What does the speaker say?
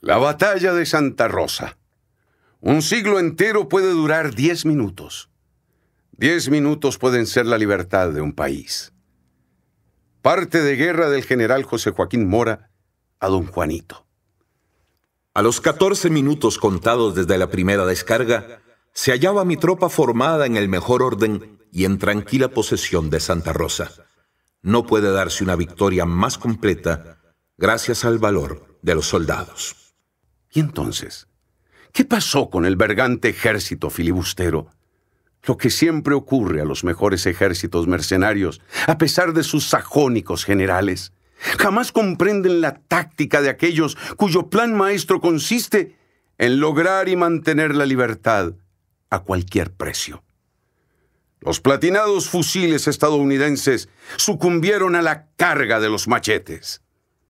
La batalla de Santa Rosa. Un siglo entero puede durar diez minutos. Diez minutos pueden ser la libertad de un país. Parte de guerra del general José Joaquín Mora a don Juanito. A los catorce minutos contados desde la primera descarga, se hallaba mi tropa formada en el mejor orden y en tranquila posesión de Santa Rosa. No puede darse una victoria más completa gracias al valor de los soldados. ¿Y entonces? ¿Qué pasó con el vergante ejército filibustero? Lo que siempre ocurre a los mejores ejércitos mercenarios, a pesar de sus sajónicos generales. Jamás comprenden la táctica de aquellos cuyo plan maestro consiste en lograr y mantener la libertad a cualquier precio. Los platinados fusiles estadounidenses sucumbieron a la carga de los machetes.